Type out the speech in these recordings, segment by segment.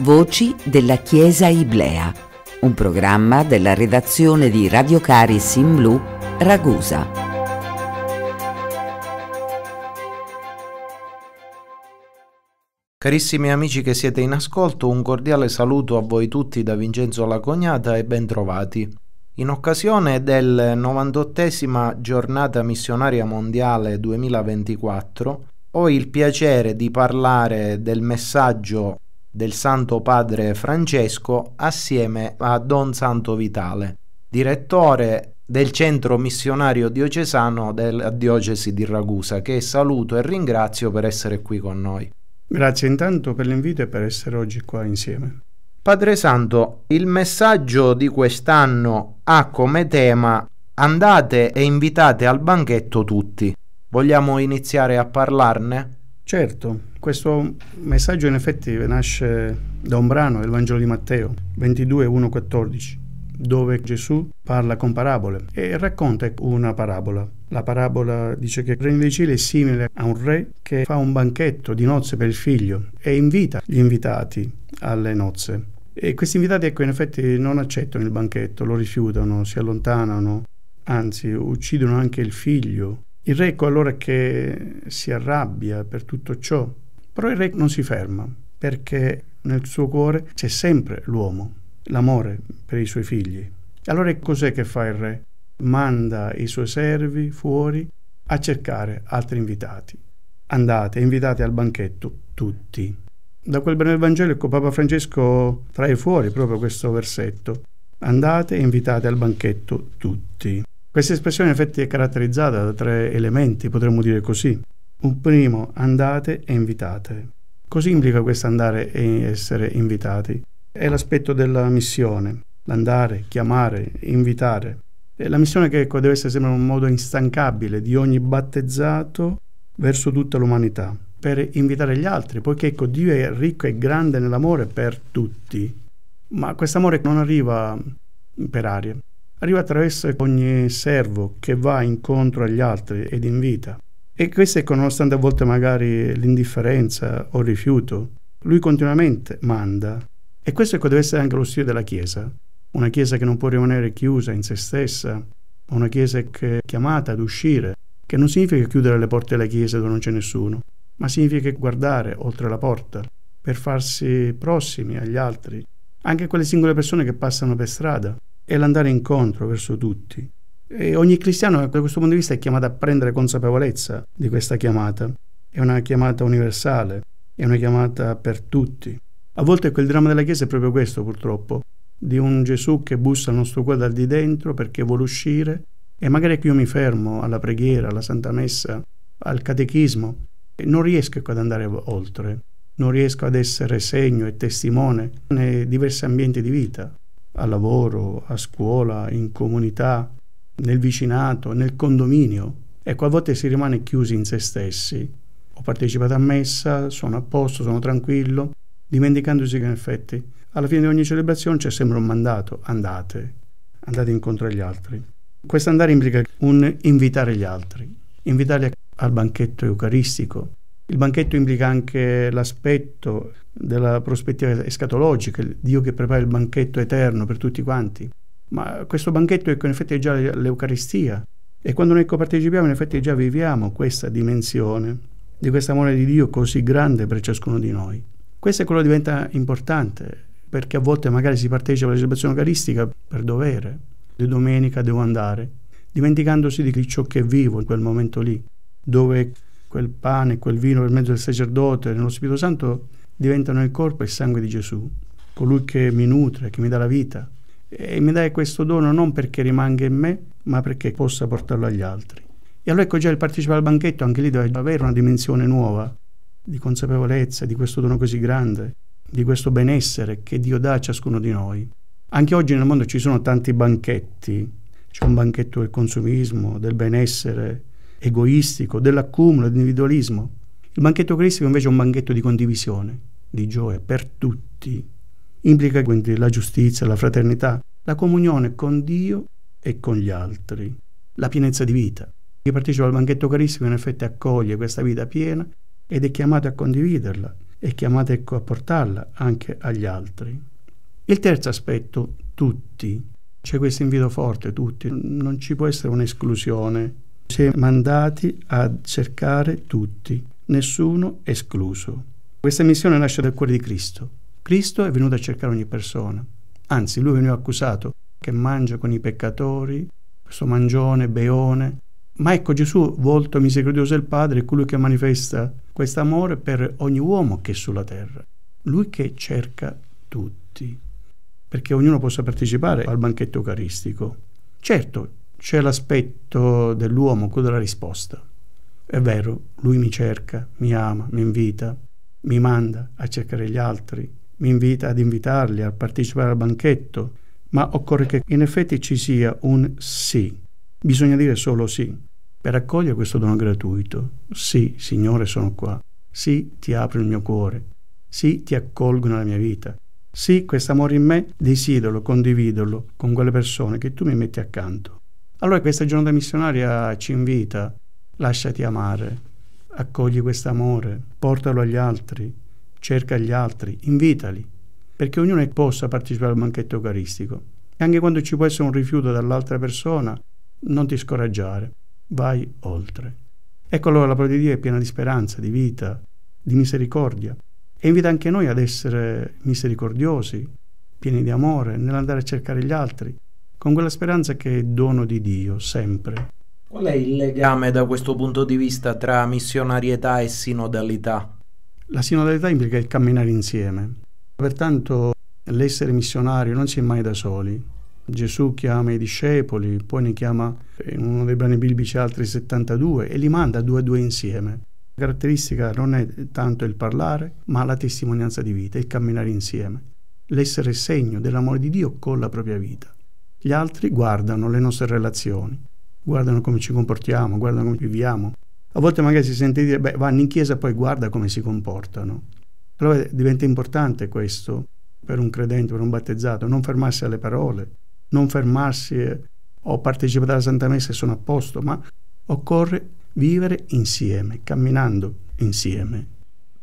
Voci della Chiesa Iblea, un programma della redazione di Radio Caris in Blu, Ragusa. Carissimi amici che siete in ascolto, un cordiale saluto a voi tutti da Vincenzo Lacognata e bentrovati. In occasione del 98 Giornata Missionaria Mondiale 2024, ho il piacere di parlare del messaggio del Santo Padre Francesco assieme a Don Santo Vitale, direttore del centro missionario diocesano della diocesi di Ragusa, che saluto e ringrazio per essere qui con noi. Grazie intanto per l'invito e per essere oggi qua insieme. Padre Santo, il messaggio di quest'anno ha come tema Andate e invitate al banchetto tutti. Vogliamo iniziare a parlarne? Certo, questo messaggio in effetti nasce da un brano del Vangelo di Matteo 22, 1, 14, dove Gesù parla con parabole e racconta una parabola. La parabola dice che il regno dei cieli è simile a un re che fa un banchetto di nozze per il figlio e invita gli invitati alle nozze. E questi invitati, ecco, in effetti non accettano il banchetto, lo rifiutano, si allontanano, anzi uccidono anche il figlio il re allora che si arrabbia per tutto ciò, però il re non si ferma perché nel suo cuore c'è sempre l'uomo, l'amore per i suoi figli. Allora cos'è che fa il re? Manda i suoi servi fuori a cercare altri invitati. Andate, invitate al banchetto tutti. Da quel brano evangelico ecco Papa Francesco trae fuori proprio questo versetto. Andate e invitate al banchetto tutti. Questa espressione in effetti è caratterizzata da tre elementi, potremmo dire così. Un primo, andate e invitate. Cosa implica questo andare e essere invitati? È l'aspetto della missione, l'andare, chiamare, invitare. È la missione che ecco, deve essere sempre un modo instancabile di ogni battezzato verso tutta l'umanità, per invitare gli altri, poiché ecco, Dio è ricco e grande nell'amore per tutti. Ma questo amore non arriva per aria, arriva attraverso ogni servo che va incontro agli altri ed invita. E questo è che nonostante a volte magari l'indifferenza o il rifiuto, lui continuamente manda. E questo è che deve essere anche lo stile della Chiesa, una Chiesa che non può rimanere chiusa in se stessa, una Chiesa che è chiamata ad uscire, che non significa chiudere le porte della Chiesa dove non c'è nessuno, ma significa guardare oltre la porta per farsi prossimi agli altri, anche quelle singole persone che passano per strada, è l'andare incontro verso tutti. E ogni cristiano da questo punto di vista è chiamato a prendere consapevolezza di questa chiamata. È una chiamata universale, è una chiamata per tutti. A volte quel dramma della Chiesa è proprio questo, purtroppo, di un Gesù che bussa il nostro cuore dal di dentro perché vuole uscire e magari io mi fermo alla preghiera, alla Santa Messa, al catechismo e non riesco ecco ad andare oltre, non riesco ad essere segno e testimone nei diversi ambienti di vita al lavoro, a scuola, in comunità, nel vicinato, nel condominio. Ecco, a volte si rimane chiusi in se stessi. Ho partecipato a messa, sono a posto, sono tranquillo, dimenticandosi che in effetti alla fine di ogni celebrazione c'è sempre un mandato, andate, andate incontro agli altri. Questo andare implica un invitare gli altri, invitarli al banchetto eucaristico, il banchetto implica anche l'aspetto della prospettiva escatologica, il Dio che prepara il banchetto eterno per tutti quanti. Ma questo banchetto ecco, in effetti è già l'Eucaristia e quando noi partecipiamo, in effetti già viviamo questa dimensione di questo amore di Dio così grande per ciascuno di noi. Questo è quello che diventa importante perché a volte magari si partecipa alla celebrazione eucaristica per dovere, di domenica devo andare, dimenticandosi di ciò che vivo in quel momento lì, dove quel pane, e quel vino per mezzo del sacerdote, nello Spirito Santo, diventano il corpo e il sangue di Gesù, colui che mi nutre, che mi dà la vita. E mi dai questo dono non perché rimanga in me, ma perché possa portarlo agli altri. E allora ecco già il partecipare al banchetto, anche lì deve avere una dimensione nuova di consapevolezza di questo dono così grande, di questo benessere che Dio dà a ciascuno di noi. Anche oggi nel mondo ci sono tanti banchetti, c'è un banchetto del consumismo, del benessere, egoistico, dell'accumulo, dell'individualismo. Il banchetto cristico invece è un banchetto di condivisione, di gioia per tutti. Implica quindi la giustizia, la fraternità, la comunione con Dio e con gli altri, la pienezza di vita. Chi partecipa al banchetto caristico in effetti accoglie questa vita piena ed è chiamato a condividerla, è chiamato ecco, a portarla anche agli altri. Il terzo aspetto, tutti. C'è questo invito forte, tutti. Non ci può essere un'esclusione si è mandati a cercare tutti, nessuno escluso. Questa missione nasce dal cuore di Cristo. Cristo è venuto a cercare ogni persona. Anzi, lui veniva accusato che mangia con i peccatori, questo mangione, beone. Ma ecco Gesù, volto misericordioso del Padre, è colui che manifesta questo amore per ogni uomo che è sulla terra. Lui che cerca tutti, perché ognuno possa partecipare al banchetto eucaristico. Certo, c'è l'aspetto dell'uomo, quello della risposta. È vero, lui mi cerca, mi ama, mi invita, mi manda a cercare gli altri, mi invita ad invitarli a partecipare al banchetto, ma occorre che in effetti ci sia un sì. Bisogna dire solo sì per accogliere questo dono gratuito. Sì, Signore, sono qua. Sì, ti apro il mio cuore. Sì, ti accolgo nella mia vita. Sì, quest'amore in me desidero condividerlo con quelle persone che tu mi metti accanto. Allora questa giornata missionaria ci invita, lasciati amare, accogli questo amore, portalo agli altri, cerca gli altri, invitali, perché ognuno possa partecipare al banchetto eucaristico. E anche quando ci può essere un rifiuto dall'altra persona, non ti scoraggiare, vai oltre. Ecco allora la parola di Dio è piena di speranza, di vita, di misericordia e invita anche noi ad essere misericordiosi, pieni di amore, nell'andare a cercare gli altri, con quella speranza che è dono di Dio sempre. Qual è il legame da questo punto di vista tra missionarietà e sinodalità? La sinodalità implica il camminare insieme, pertanto l'essere missionario non si è mai da soli. Gesù chiama i discepoli, poi ne chiama eh, in uno dei brani biblici altri 72 e li manda due a due insieme. La caratteristica non è tanto il parlare, ma la testimonianza di vita, il camminare insieme, l'essere segno dell'amore di Dio con la propria vita. Gli altri guardano le nostre relazioni, guardano come ci comportiamo, guardano come viviamo. A volte magari si sente dire, beh, vanno in chiesa e poi guarda come si comportano. Allora diventa importante questo per un credente, per un battezzato, non fermarsi alle parole, non fermarsi eh, ho partecipato alla Santa Messa e sono a posto, ma occorre vivere insieme, camminando insieme.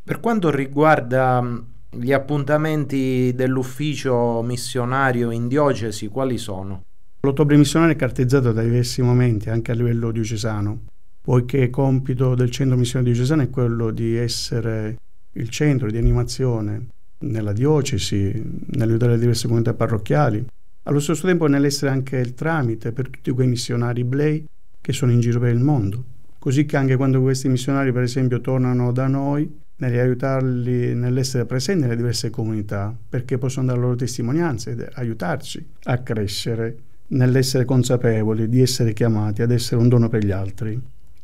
Per quanto riguarda gli appuntamenti dell'ufficio missionario in diocesi quali sono? L'ottobre missionario è carteggiato da diversi momenti anche a livello diocesano, poiché il compito del centro missionario diocesano è quello di essere il centro di animazione nella diocesi, nell'aiutare le diverse comunità parrocchiali, allo stesso tempo nell'essere anche il tramite per tutti quei missionari blei che sono in giro per il mondo. Così che anche quando questi missionari, per esempio, tornano da noi, nell'aiutarli nell'essere presenti nelle diverse comunità, perché possono dare loro testimonianze ed aiutarci a crescere nell'essere consapevoli di essere chiamati ad essere un dono per gli altri.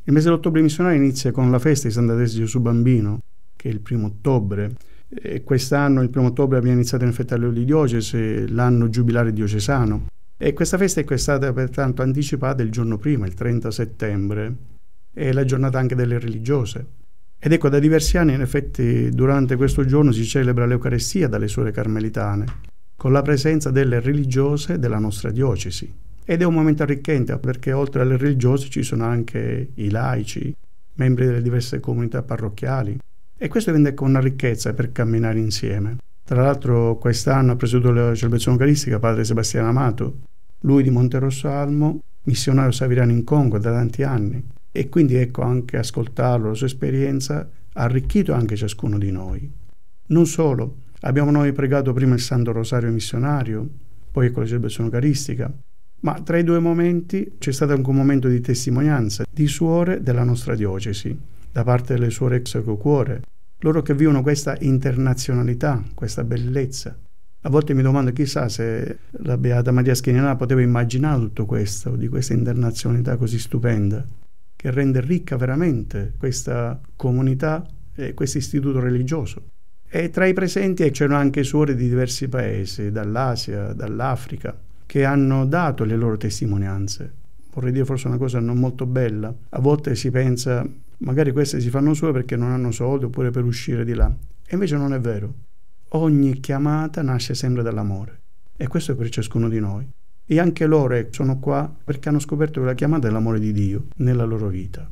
Il mese dell'ottobre missionario inizia con la festa di Santa Teresa Gesù Bambino, che è il primo ottobre. E quest'anno, il primo ottobre, abbiamo iniziato nel fettaio di Diocese, l'anno giubilare diocesano. E questa festa è stata pertanto anticipata il giorno prima, il 30 settembre. È la giornata anche delle religiose. Ed ecco, da diversi anni in effetti durante questo giorno si celebra l'Eucarestia dalle suore carmelitane, con la presenza delle religiose della nostra diocesi. Ed è un momento arricchente perché oltre alle religiose ci sono anche i laici, membri delle diverse comunità parrocchiali. E questo rende ecco una ricchezza per camminare insieme. Tra l'altro quest'anno ha presieduto la celebrazione eucaristica padre Sebastiano Amato, lui di Monterosso Almo, missionario saviriano in Congo da tanti anni, e quindi ecco anche ascoltarlo, la sua esperienza ha arricchito anche ciascuno di noi. Non solo, abbiamo noi pregato prima il Santo Rosario missionario, poi con la celebrazione eucaristica, ma tra i due momenti c'è stato anche un momento di testimonianza di suore della nostra diocesi, da parte delle suore ex Cuore, loro che vivono questa internazionalità, questa bellezza. A volte mi domando chissà se la Beata Maria Schininà poteva immaginare tutto questo, di questa internazionalità così stupenda che rende ricca veramente questa comunità e questo istituto religioso. E tra i presenti c'erano anche suore di diversi paesi, dall'Asia, dall'Africa, che hanno dato le loro testimonianze. Vorrei dire forse una cosa non molto bella. A volte si pensa, magari queste si fanno sue perché non hanno soldi oppure per uscire di là. E invece non è vero. Ogni chiamata nasce sempre dall'amore. E questo è per ciascuno di noi. E anche loro eh, sono qua perché hanno scoperto la chiamata dell'amore di Dio nella loro vita.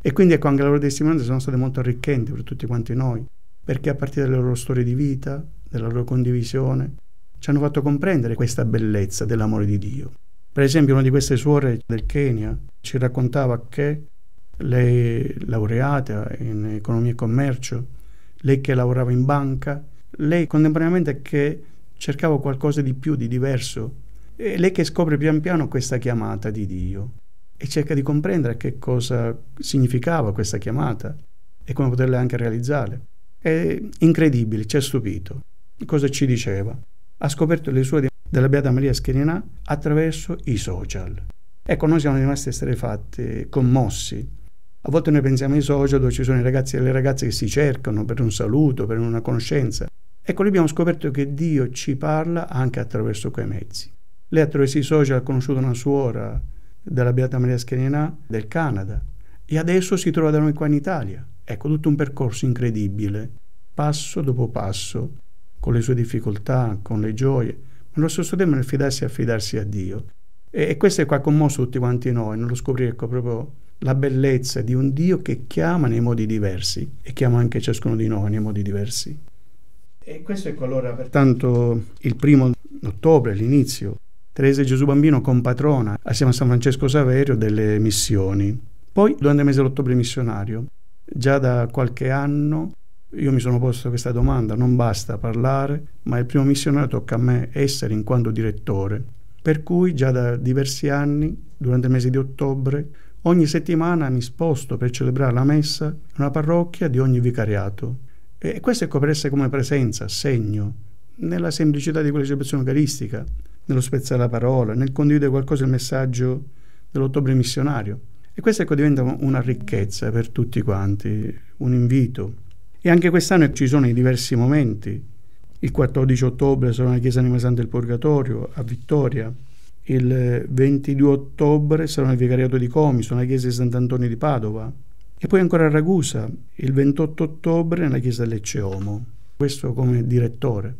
E quindi ecco anche le loro testimonianze sono state molto arricchenti per tutti quanti noi, perché a partire dalle loro storie di vita, della loro condivisione, ci hanno fatto comprendere questa bellezza dell'amore di Dio. Per esempio una di queste suore del Kenya ci raccontava che lei laureata in economia e commercio, lei che lavorava in banca, lei contemporaneamente che cercava qualcosa di più, di diverso è lei che scopre pian piano questa chiamata di Dio e cerca di comprendere che cosa significava questa chiamata e come poterla anche realizzare. È incredibile, ci ha stupito. Cosa ci diceva? Ha scoperto le sue della Beata Maria Schirinà attraverso i social. Ecco, noi siamo rimasti estrefatti, commossi. A volte noi pensiamo ai social dove ci sono i ragazzi e le ragazze che si cercano per un saluto, per una conoscenza. Ecco, lì abbiamo scoperto che Dio ci parla anche attraverso quei mezzi. Lei attraverso i social ha conosciuto una suora della Beata Maria Schiarina del Canada e adesso si trova da noi qua in Italia. Ecco, tutto un percorso incredibile, passo dopo passo, con le sue difficoltà, con le gioie, ma allo stesso tempo nel fidarsi e affidarsi a Dio. E, e questo è qua commosso tutti quanti noi, nello scoprire ecco, proprio la bellezza di un Dio che chiama nei modi diversi e chiama anche ciascuno di noi nei modi diversi. E questo ecco allora pertanto il primo ottobre, l'inizio Teresa Gesù Bambino compatrona assieme a San Francesco Saverio delle missioni. Poi durante il mese dell'ottobre missionario, già da qualche anno io mi sono posto questa domanda, non basta parlare, ma il primo missionario tocca a me essere in quanto direttore. Per cui già da diversi anni, durante il mese di ottobre, ogni settimana mi sposto per celebrare la messa in una parrocchia di ogni vicariato. E questo è ecco come presenza, segno, nella semplicità di quella celebrazione eucaristica, nello spezzare la parola, nel condividere qualcosa il messaggio dell'ottobre missionario. E questo ecco diventa una ricchezza per tutti quanti, un invito. E anche quest'anno ci sono i diversi momenti. Il 14 ottobre sarà la Chiesa Anima Santa del Purgatorio a Vittoria. Il 22 ottobre sarà il Vicariato di Comi, sono la Chiesa di Sant'Antonio di Padova. E poi ancora a Ragusa, il 28 ottobre nella Chiesa del Lecceomo. Questo come direttore.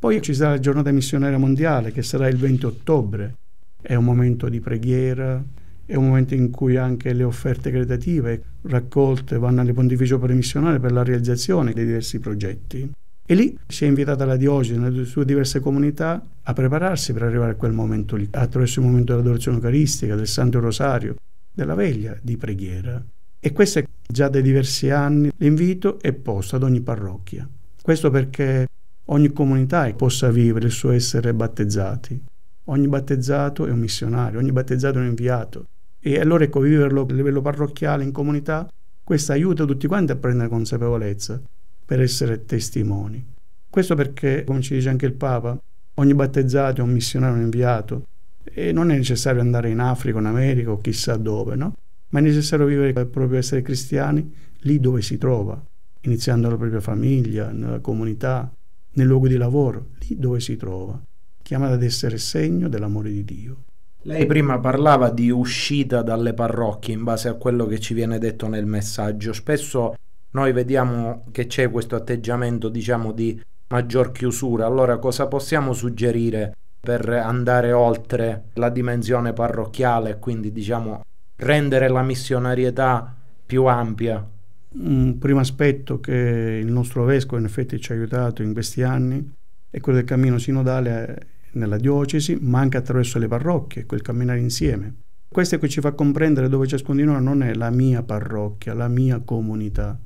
Poi ci sarà la giornata missionaria mondiale che sarà il 20 ottobre. È un momento di preghiera, è un momento in cui anche le offerte creative raccolte vanno al Pontificio Premissionario per la realizzazione dei diversi progetti. E lì si è invitata la Diogene e le sue diverse comunità a prepararsi per arrivare a quel momento lì, attraverso il momento dell'adorazione eucaristica, del Santo Rosario, della veglia di preghiera. E questo è già da diversi anni l'invito è posto ad ogni parrocchia. Questo perché ogni comunità possa vivere il suo essere battezzati. Ogni battezzato è un missionario, ogni battezzato è un inviato. E allora ecco, viverlo a livello parrocchiale, in comunità, questo aiuta tutti quanti a prendere consapevolezza per essere testimoni. Questo perché, come ci dice anche il Papa, ogni battezzato è un missionario, un inviato. E non è necessario andare in Africa, in America o chissà dove, no? Ma è necessario vivere il eh, proprio essere cristiani lì dove si trova, iniziando dalla propria famiglia, nella comunità, nel luogo di lavoro, lì dove si trova, chiamata ad essere segno dell'amore di Dio. Lei prima parlava di uscita dalle parrocchie in base a quello che ci viene detto nel messaggio. Spesso noi vediamo che c'è questo atteggiamento, diciamo, di maggior chiusura. Allora cosa possiamo suggerire per andare oltre la dimensione parrocchiale e quindi, diciamo, rendere la missionarietà più ampia? Un primo aspetto che il nostro vescovo in effetti ci ha aiutato in questi anni è quello del cammino sinodale nella diocesi, ma anche attraverso le parrocchie, quel camminare insieme. Questo è che ci fa comprendere dove ciascuno di noi non è la mia parrocchia, la mia comunità,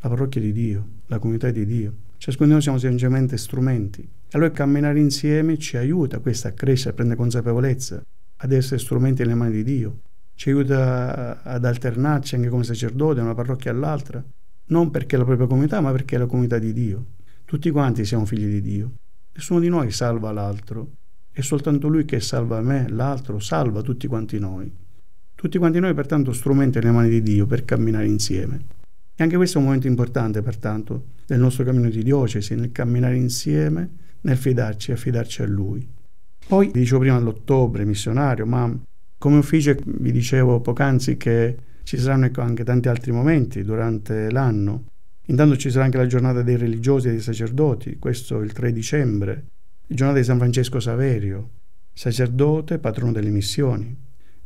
la parrocchia di Dio, la comunità di Dio. Ciascuno di noi siamo semplicemente strumenti. E allora camminare insieme ci aiuta questa a crescere, a prendere consapevolezza, ad essere strumenti nelle mani di Dio ci aiuta eh, ad alternarci anche come sacerdote da una parrocchia all'altra, non perché è la propria comunità, ma perché è la comunità di Dio. Tutti quanti siamo figli di Dio. Nessuno di noi salva l'altro, è soltanto Lui che salva me, l'altro, salva tutti quanti noi. Tutti quanti noi pertanto strumenti nelle mani di Dio per camminare insieme. E anche questo è un momento importante, pertanto, del nostro cammino di diocesi, nel camminare insieme, nel fidarci e affidarci a Lui. Poi, dicevo prima, l'ottobre missionario, ma come ufficio vi dicevo poc'anzi che ci saranno ecco, anche tanti altri momenti durante l'anno. Intanto ci sarà anche la giornata dei religiosi e dei sacerdoti, questo il 3 dicembre, la giornata di San Francesco Saverio, sacerdote, patrono delle missioni.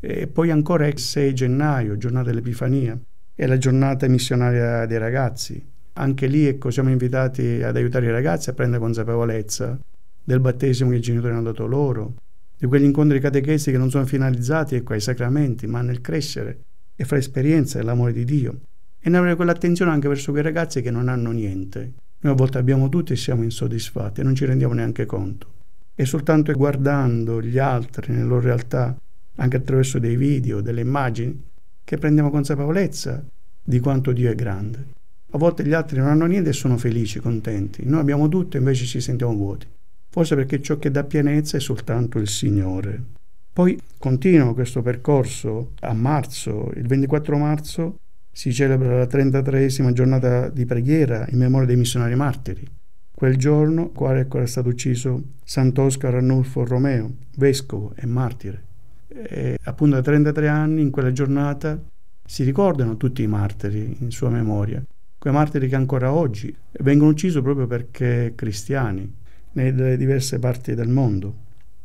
E poi ancora il 6 gennaio, giornata dell'Epifania, è la giornata missionaria dei ragazzi. Anche lì ecco, siamo invitati ad aiutare i ragazzi a prendere consapevolezza del battesimo che i genitori hanno dato loro, di quegli incontri catechesi che non sono finalizzati ecco, ai sacramenti, ma nel crescere e fare esperienza e l'amore di Dio. E ne avere quell'attenzione anche verso quei ragazzi che non hanno niente. Noi a volte abbiamo tutto e siamo insoddisfatti e non ci rendiamo neanche conto. E soltanto guardando gli altri nella loro realtà, anche attraverso dei video, delle immagini, che prendiamo consapevolezza di quanto Dio è grande. A volte gli altri non hanno niente e sono felici, contenti. Noi abbiamo tutto e invece ci sentiamo vuoti forse perché ciò che dà pienezza è soltanto il Signore. Poi continuo questo percorso a marzo, il 24 marzo si celebra la 33esima giornata di preghiera in memoria dei missionari martiri. Quel giorno, quale ancora è stato ucciso Sant'Oscar Arnulfo Romeo, vescovo e martire. E appunto da 33 anni, in quella giornata, si ricordano tutti i martiri in sua memoria, quei martiri che ancora oggi vengono uccisi proprio perché cristiani, nelle diverse parti del mondo.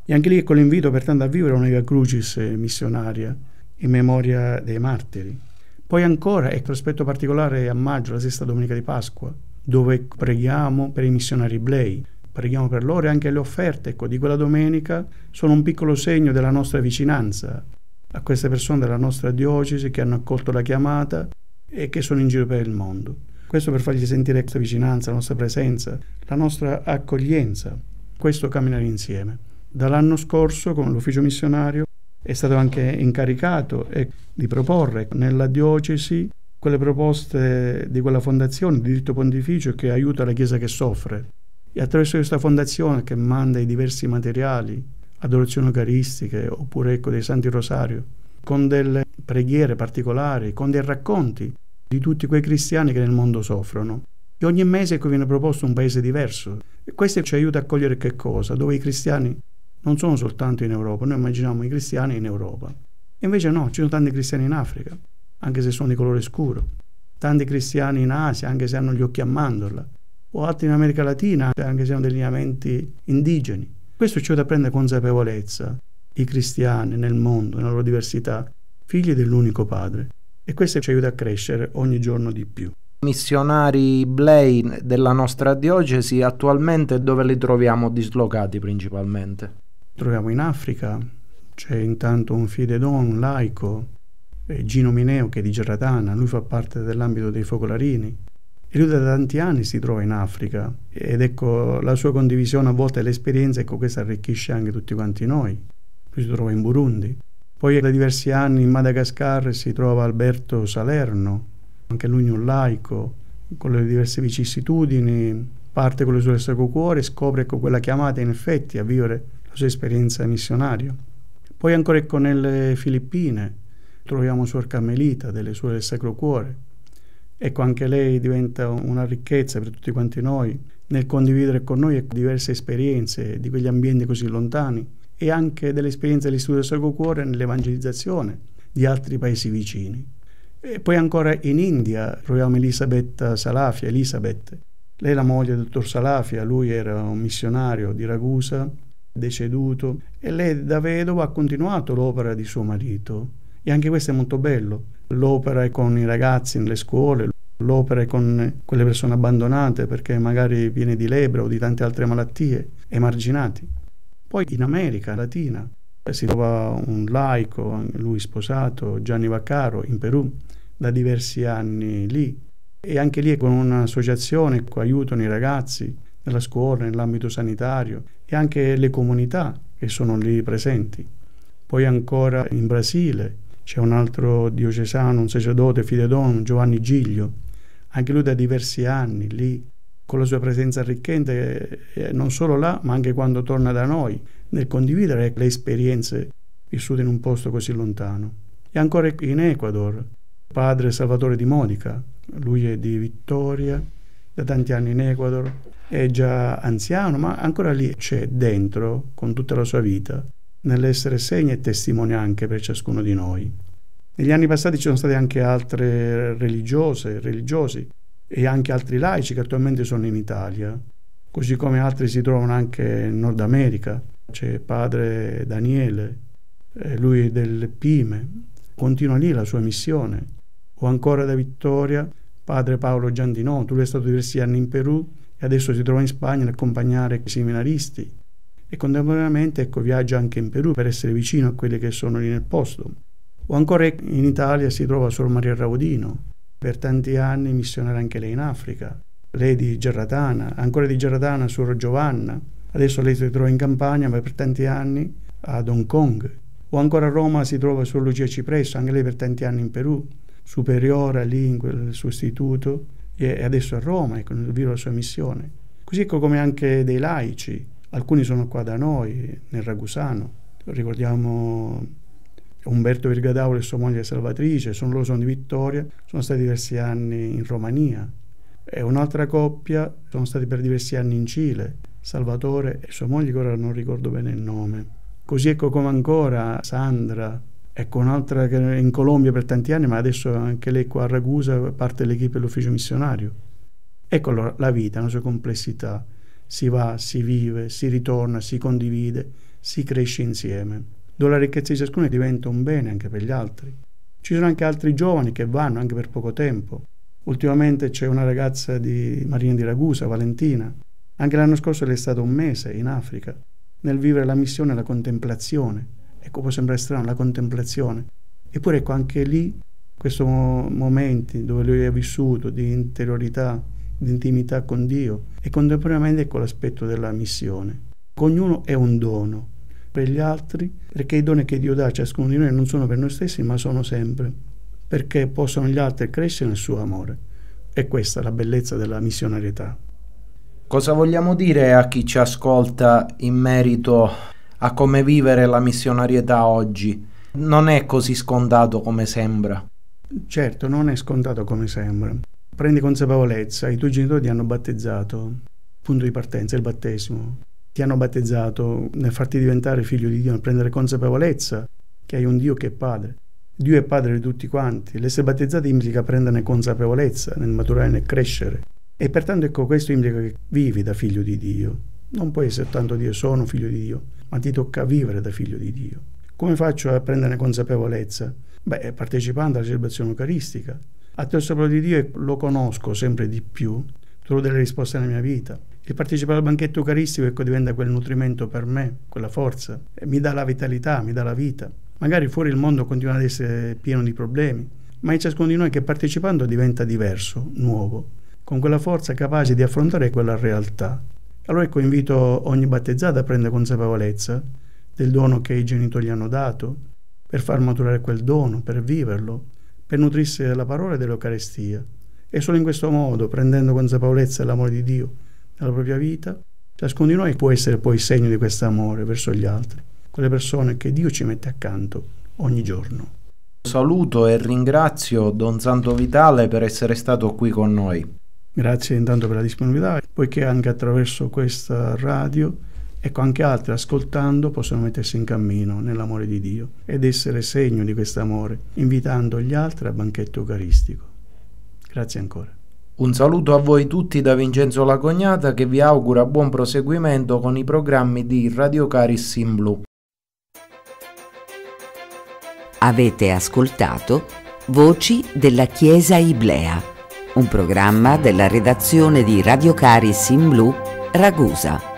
E anche lì ecco l'invito pertanto a vivere una Via Crucis missionaria in memoria dei martiri. Poi ancora, e ecco, l'aspetto particolare a maggio, la sesta domenica di Pasqua, dove preghiamo per i missionari ebrei, preghiamo per loro e anche le offerte ecco, di quella domenica sono un piccolo segno della nostra vicinanza a queste persone della nostra diocesi che hanno accolto la chiamata e che sono in giro per il mondo. Questo per fargli sentire questa vicinanza, la nostra presenza, la nostra accoglienza. Questo camminare insieme. Dall'anno scorso con l'ufficio missionario è stato anche incaricato di proporre nella diocesi quelle proposte di quella fondazione, di diritto pontificio che aiuta la Chiesa che soffre. E attraverso questa fondazione che manda i diversi materiali, adorazioni eucaristiche oppure ecco dei Santi Rosario, con delle preghiere particolari, con dei racconti di tutti quei cristiani che nel mondo soffrono. E ogni mese ecco viene proposto un paese diverso. E questo ci aiuta a cogliere che cosa? Dove i cristiani non sono soltanto in Europa, noi immaginiamo i cristiani in Europa. E invece no, ci sono tanti cristiani in Africa, anche se sono di colore scuro, tanti cristiani in Asia, anche se hanno gli occhi a mandorla, o altri in America Latina, anche se hanno dei lineamenti indigeni. Questo ci aiuta a prendere consapevolezza, i cristiani nel mondo, nella loro diversità, figli dell'unico Padre e questo ci aiuta a crescere ogni giorno di più. Missionari Blaine della nostra diocesi attualmente dove li troviamo dislocati principalmente? Troviamo in Africa, c'è intanto un Fidedon, un laico, Gino Mineo che è di Gerratana, lui fa parte dell'ambito dei focolarini, e lui da tanti anni si trova in Africa ed ecco la sua condivisione a volte l'esperienza, ecco questa arricchisce anche tutti quanti noi. Lui si trova in Burundi, poi da diversi anni in Madagascar si trova Alberto Salerno, anche lui un laico, con le diverse vicissitudini, parte con le sue Sacro Cuore e scopre ecco, quella chiamata in effetti a vivere la sua esperienza missionaria. Poi ancora ecco nelle Filippine troviamo Suor Carmelita delle Suore del Sacro Cuore. Ecco, anche lei diventa una ricchezza per tutti quanti noi nel condividere con noi ecco, diverse esperienze di quegli ambienti così lontani e anche dell'esperienza dell'Istituto del Sacro Cuore nell'evangelizzazione di altri paesi vicini. E poi ancora in India troviamo Elisabetta Salafia, Elisabeth. Lei è la moglie del dottor Salafia, lui era un missionario di Ragusa, deceduto, e lei da vedova ha continuato l'opera di suo marito. E anche questo è molto bello. L'opera è con i ragazzi nelle scuole, l'opera è con quelle persone abbandonate perché magari viene di lebra o di tante altre malattie, emarginati. Poi in America Latina eh, si trova un laico, lui sposato, Gianni Vaccaro, in Perù, da diversi anni lì. E anche lì con un'associazione che aiutano i ragazzi nella scuola, nell'ambito sanitario e anche le comunità che sono lì presenti. Poi ancora in Brasile c'è un altro diocesano, un sacerdote, Fidedon, Giovanni Giglio, anche lui da diversi anni lì con la sua presenza arricchente eh, eh, non solo là, ma anche quando torna da noi, nel condividere le esperienze vissute in un posto così lontano. E ancora in Ecuador, padre Salvatore di Monica, lui è di Vittoria, da tanti anni in Ecuador, è già anziano, ma ancora lì c'è dentro, con tutta la sua vita, nell'essere segno e testimone anche per ciascuno di noi. Negli anni passati ci sono state anche altre religiose, religiosi e anche altri laici che attualmente sono in Italia, così come altri si trovano anche in Nord America. C'è padre Daniele, eh, lui del Pime, continua lì la sua missione. O ancora da Vittoria, padre Paolo Giandinotto, lui è stato diversi anni in Perù e adesso si trova in Spagna ad accompagnare i seminaristi. E contemporaneamente ecco, viaggia anche in Perù per essere vicino a quelli che sono lì nel posto. O ancora in Italia si trova Sor Maria Raudino, per tanti anni missionaria anche lei in Africa, lei di Gerratana, ancora di Gerratana, Suor Giovanna, adesso lei si trova in Campania ma per tanti anni ad Hong Kong, o ancora a Roma si trova Suor Lucia Cipresso, anche lei per tanti anni in Perù, superiore lì in quel suo istituto e adesso a Roma e ecco, virus la sua missione. Così ecco come anche dei laici, alcuni sono qua da noi, nel Ragusano, ricordiamo Umberto Virgadauro e sua moglie Salvatrice, sono loro sono di Vittoria, sono stati diversi anni in Romania. E un'altra coppia sono stati per diversi anni in Cile, Salvatore e sua moglie, che ora non ricordo bene il nome. Così ecco come ancora Sandra, ecco un'altra che è in Colombia per tanti anni, ma adesso anche lei qua a Ragusa parte dell'equipe dell'ufficio missionario. Ecco allora la vita, la sua complessità. Si va, si vive, si ritorna, si condivide, si cresce insieme dove la ricchezza di ciascuno diventa un bene anche per gli altri. Ci sono anche altri giovani che vanno anche per poco tempo. Ultimamente c'è una ragazza di Marina di Ragusa, Valentina. Anche l'anno scorso lei è stata un mese in Africa nel vivere la missione la contemplazione. Ecco, può sembrare strano, la contemplazione. Eppure ecco, anche lì, questi momenti dove lui ha vissuto di interiorità, di intimità con Dio e contemporaneamente ecco l'aspetto della missione. Ognuno è un dono per gli altri, perché i doni che Dio dà a ciascuno di noi non sono per noi stessi, ma sono sempre, perché possono gli altri crescere nel suo amore. E questa è la bellezza della missionarietà. Cosa vogliamo dire a chi ci ascolta in merito a come vivere la missionarietà oggi? Non è così scontato come sembra. Certo, non è scontato come sembra. Prendi consapevolezza, i tuoi genitori ti hanno battezzato. Punto di partenza, il battesimo ti hanno battezzato nel farti diventare figlio di Dio, nel prendere consapevolezza che hai un Dio che è Padre. Dio è Padre di tutti quanti. L'essere battezzati implica prenderne consapevolezza nel maturare, nel crescere. E pertanto ecco, questo implica che vivi da figlio di Dio. Non puoi essere tanto Dio, sono figlio di Dio, ma ti tocca vivere da figlio di Dio. Come faccio a prenderne consapevolezza? Beh, partecipando alla celebrazione eucaristica. Attraverso il parola di Dio lo conosco sempre di più, trovo delle risposte nella mia vita. Il partecipare al banchetto eucaristico ecco, diventa quel nutrimento per me, quella forza, mi dà la vitalità, mi dà la vita. Magari fuori il mondo continua ad essere pieno di problemi, ma è ciascuno di noi che partecipando diventa diverso, nuovo, con quella forza capace di affrontare quella realtà. Allora ecco invito ogni battezzato a prendere consapevolezza del dono che i genitori gli hanno dato, per far maturare quel dono, per viverlo, per nutrirsi della parola e dell'Eucarestia. E solo in questo modo, prendendo consapevolezza dell'amore di Dio, nella propria vita, ciascuno di noi può essere poi segno di questo amore verso gli altri, quelle persone che Dio ci mette accanto ogni giorno. Saluto e ringrazio Don Santo Vitale per essere stato qui con noi. Grazie intanto per la disponibilità, poiché anche attraverso questa radio, ecco anche altri ascoltando possono mettersi in cammino nell'amore di Dio ed essere segno di questo amore, invitando gli altri al banchetto eucaristico. Grazie ancora. Un saluto a voi tutti da Vincenzo Lagognata che vi augura buon proseguimento con i programmi di Radio Caris in Blu. Avete ascoltato Voci della Chiesa Iblea, un programma della redazione di Radio Caris in Blu, Ragusa.